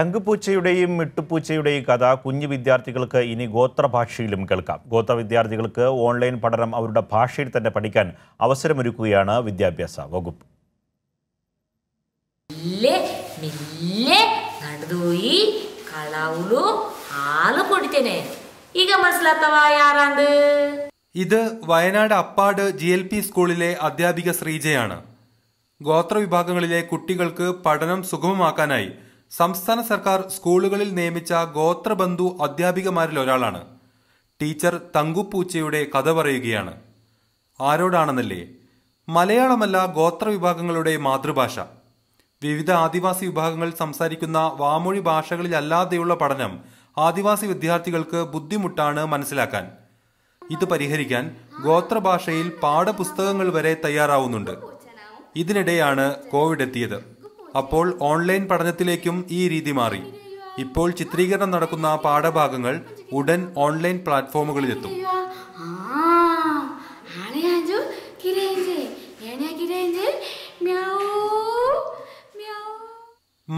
തങ്കുപൂച്ചയുടെയും മിട്ടുപൂച്ചയുടെയും കഥ കുഞ്ഞു വിദ്യാർത്ഥികൾക്ക് ഇനി ഗോത്രഭാഷയിലും കേൾക്കാം ഗോത്ര വിദ്യാർത്ഥികൾക്ക് ഓൺലൈൻ പഠനം അവരുടെ ഭാഷയിൽ തന്നെ പഠിക്കാൻ അവസരമൊരുക്കുകയാണ് വിദ്യാഭ്യാസ വകുപ്പ് ഇത് Wayanad Appad G L P സ്കൂളിലെ അധ്യാപിക ശ്രീജയാണ് ഗോത്രവിഭാഗങ്ങളിലെ കുട്ടികൾക്ക് പഠനം സുഗമമാക്കാനായി സംസ്ഥാന സർക്കാർ സ്കൂളുകളിൽ നിയമിച്ച ഗോത്രബന്ധു അധ്യാപികമാരിൽ ഒരാളാണ് ടീച്ചർ തങ്കുപ്പൂച്ചയുടെ കഥ പറയുകയാണ് ആരോടാണെന്നല്ലേ മലയാളമല്ല ഗോത്രവിഭാഗങ്ങളുടെ മാതൃഭാഷ വിവിധ ആദിവാസി വിഭാഗങ്ങൾ സംസാരിക്കുന്ന വാമൊഴി ഭാഷകളിലല്ലാതെയുള്ള പഠനം ആദിവാസി വിദ്യാർത്ഥികൾക്ക് ബുദ്ധിമുട്ടാണ് മനസ്സിലാക്കാൻ ഇത് പരിഹരിക്കാൻ ഗോത്രഭാഷയിൽ പാഠപുസ്തകങ്ങൾ വരെ തയ്യാറാവുന്നുണ്ട് ഇതിനിടെയാണ് കോവിഡ് എത്തിയത് അപ്പോൾ ഓൺലൈൻ പഠനത്തിലേക്കും ഈ രീതി മാറി ഇപ്പോൾ ചിത്രീകരണം നടക്കുന്ന പാഠഭാഗങ്ങൾ ഉടൻ ഓൺലൈൻ പ്ലാറ്റ്ഫോമുകളിലെത്തും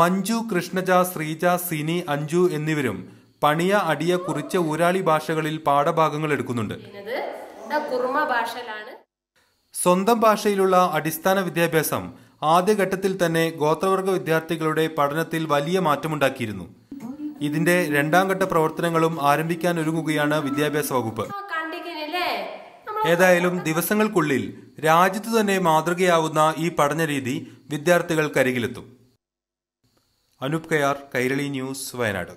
മഞ്ജു കൃഷ്ണജ ശ്രീജ സിനി അഞ്ജു എന്നിവരും പണിയ അടിയ കുറിച്ച ഊരാളി ഭാഷകളിൽ പാഠഭാഗങ്ങൾ എടുക്കുന്നുണ്ട് സ്വന്തം ഭാഷയിലുള്ള അടിസ്ഥാന വിദ്യാഭ്യാസം ആദ്യഘട്ടത്തിൽ തന്നെ ഗോത്രവർഗ വിദ്യാർത്ഥികളുടെ പഠനത്തിൽ വലിയ മാറ്റമുണ്ടാക്കിയിരുന്നു ഇതിന്റെ രണ്ടാം ഘട്ട പ്രവർത്തനങ്ങളും ആരംഭിക്കാൻ ഒരുങ്ങുകയാണ് വിദ്യാഭ്യാസ വകുപ്പ് ഏതായാലും ദിവസങ്ങൾക്കുള്ളിൽ രാജ്യത്ത് തന്നെ മാതൃകയാവുന്ന ഈ പഠനരീതി വിദ്യാർത്ഥികൾക്കരികിലെത്തും അനൂപ് കയാർ കൈരളി ന്യൂസ് വയനാട്